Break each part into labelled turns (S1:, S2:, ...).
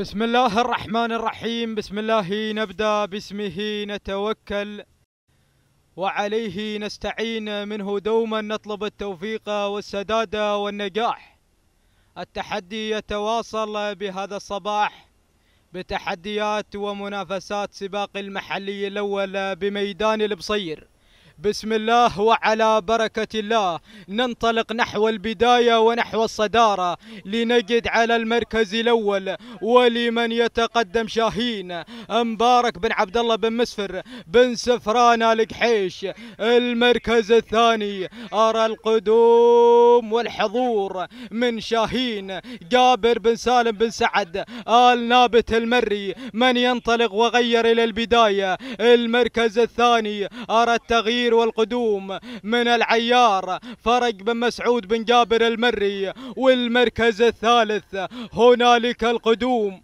S1: بسم الله الرحمن الرحيم بسم الله نبدا باسمه نتوكل وعليه نستعين منه دوما نطلب التوفيق والسداد والنجاح التحدي يتواصل بهذا الصباح بتحديات ومنافسات سباق المحلي الاول بميدان البصير بسم الله وعلى بركة الله ننطلق نحو البداية ونحو الصدارة لنجد على المركز الأول ولمن يتقدم شاهين مبارك بن عبد الله بن مسفر بن سفران القحيش المركز الثاني أرى القدوم والحضور من شاهين جابر بن سالم بن سعد آل نابت المري من ينطلق وغير إلى البداية المركز الثاني أرى التغيير التغيير والقدوم من العيار فرق بن مسعود بن جابر المري والمركز الثالث هنالك القدوم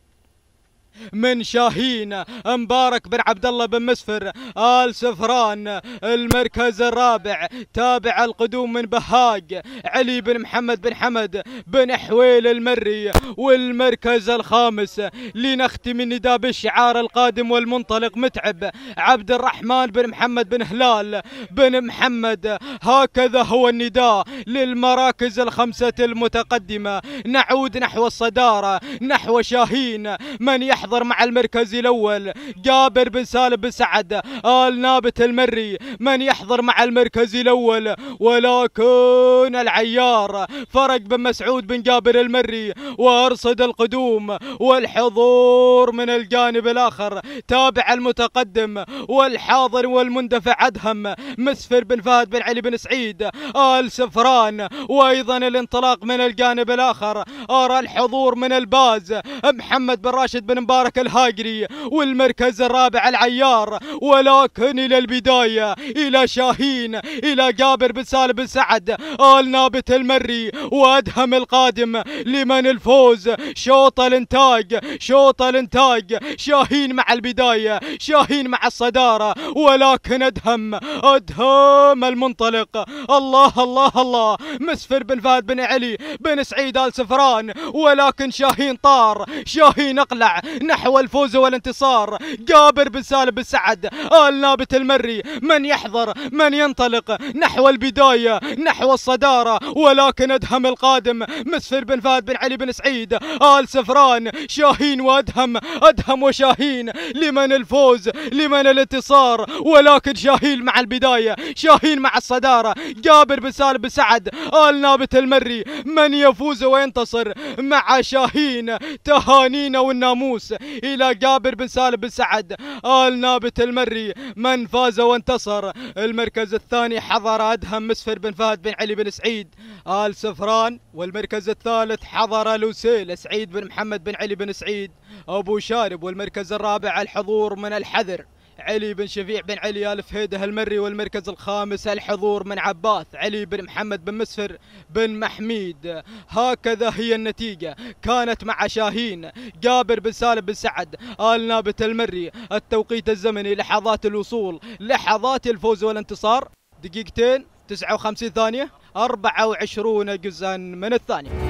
S1: من شاهين مبارك بن عبد الله بن مسفر آل سفران المركز الرابع تابع القدوم من بهاج علي بن محمد بن حمد بن حويل المري والمركز الخامس لنختم النداء بالشعار القادم والمنطلق متعب عبد الرحمن بن محمد بن هلال بن محمد هكذا هو النداء للمراكز الخمسة المتقدمة نعود نحو الصدارة نحو شاهين من يحظى يحضر مع المركز الاول جابر بن سالم بن سعد ال نابت المري من يحضر مع المركز الاول ولكن العيار فرق بن مسعود بن جابر المري وارصد القدوم والحضور من الجانب الاخر تابع المتقدم والحاضر والمندفع ادهم مسفر بن فهد بن علي بن سعيد ال سفران وايضا الانطلاق من الجانب الاخر ارى الحضور من الباز محمد بن راشد بن مبارك مبارك الهاجري والمركز الرابع العيار ولكن إلى البداية إلى شاهين إلى جابر بن سالم بن سعد آل نابت المري وأدهم القادم لمن الفوز شوط الانتاج شوط الانتاج شاهين مع البداية شاهين مع الصدارة ولكن أدهم أدهم المنطلق الله الله الله مسفر بن فهد بن علي بن سعيد آل سفران ولكن شاهين طار شاهين أقلع نحو الفوز والانتصار جابر بن سالم بن سعد آل نابت المري من يحضر من ينطلق نحو البداية نحو الصدارة ولكن أدهم القادم مسفر بن فهد بن علي بن سعيد آل سفران شاهين وأدهم أدهم وشاهين لمن الفوز لمن الانتصار ولكن شاهين مع البداية شاهين مع الصدارة جابر بن سالم بن سعد آل نابت المري من يفوز وينتصر مع شاهين تهانينا والناموس إلى جابر بن سالم بن سعد آل نابت المري من فاز وانتصر المركز الثاني حضر أدهم مسفر بن فهد بن علي بن سعيد آل سفران والمركز الثالث حضر لوسيل سعيد بن محمد بن علي بن سعيد أبو شارب والمركز الرابع الحضور من الحذر علي بن شفيع بن علي آل فهيده المري والمركز الخامس الحضور من عباس علي بن محمد بن مسفر بن محميد هكذا هي النتيجة كانت مع شاهين جابر بن سالم بن سعد آل نابت المري التوقيت الزمني لحظات الوصول لحظات الفوز والانتصار دقيقتين 59 ثانية 24 جزءا من الثانية